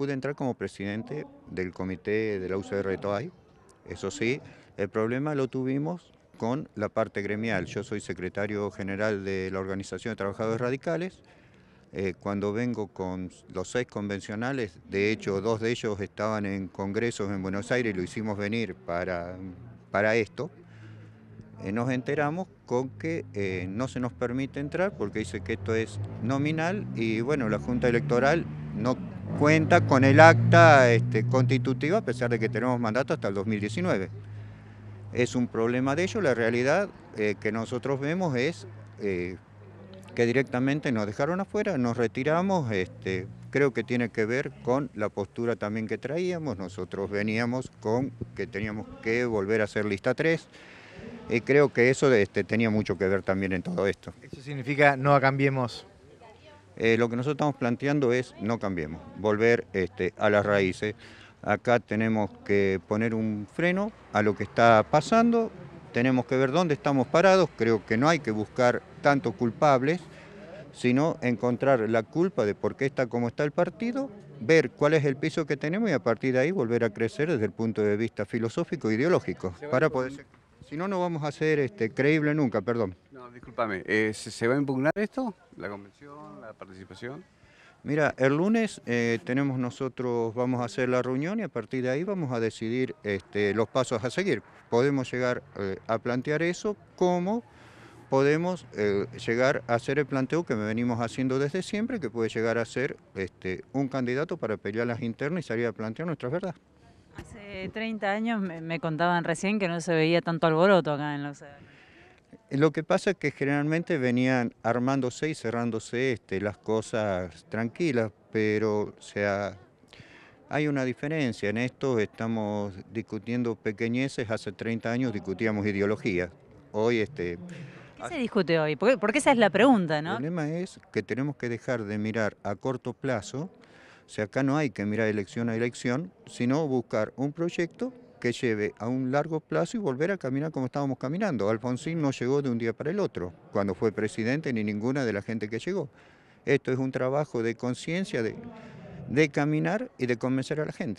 pude entrar como presidente del comité de la UCR TOAI, Eso sí, el problema lo tuvimos con la parte gremial. Yo soy secretario general de la Organización de Trabajadores Radicales. Eh, cuando vengo con los seis convencionales, de hecho dos de ellos estaban en congresos en Buenos Aires y lo hicimos venir para, para esto, eh, nos enteramos con que eh, no se nos permite entrar porque dice que esto es nominal y bueno, la Junta Electoral no cuenta con el acta este, constitutiva, a pesar de que tenemos mandato hasta el 2019. Es un problema de ello, la realidad eh, que nosotros vemos es eh, que directamente nos dejaron afuera, nos retiramos, este, creo que tiene que ver con la postura también que traíamos, nosotros veníamos con que teníamos que volver a ser lista 3, y creo que eso este, tenía mucho que ver también en todo esto. Eso significa no cambiemos eh, lo que nosotros estamos planteando es no cambiemos, volver este, a las raíces. Acá tenemos que poner un freno a lo que está pasando, tenemos que ver dónde estamos parados, creo que no hay que buscar tanto culpables, sino encontrar la culpa de por qué está como está el partido, ver cuál es el piso que tenemos y a partir de ahí volver a crecer desde el punto de vista filosófico e ideológico, Si no, no vamos a ser este, creíble nunca, perdón. Disculpame, eh, ¿se, va a impugnar esto? ¿La convención? ¿La participación? Mira, el lunes eh, tenemos nosotros, vamos a hacer la reunión y a partir de ahí vamos a decidir este, los pasos a seguir. Podemos llegar eh, a plantear eso cómo podemos llegar a hacer el planteo que me venimos haciendo desde siempre, que puede llegar a ser este, un candidato para pelear las internas y salir a plantear nuestras verdades. Hace 30 años me, contaban recién que no se veía tanto alboroto acá en los... Lo que pasa es que generalmente venían armándose y cerrándose este, las cosas tranquilas, pero sea, hay una diferencia. En esto estamos discutiendo pequeñeces, hace 30 años discutíamos ideología. Hoy este. ¿Qué ah se discute hoy? Porque, porque esa es la pregunta, ¿no? El problema es que tenemos que dejar de mirar a corto plazo, o sea, acá no hay que mirar elección a elección, sino buscar un proyecto que lleve a un largo plazo y volver a caminar como estábamos caminando. Alfonsín no llegó de un día para el otro, cuando fue presidente, ni ninguna de la gente que llegó. Esto es un trabajo de conciencia, de, de caminar y de convencer a la gente.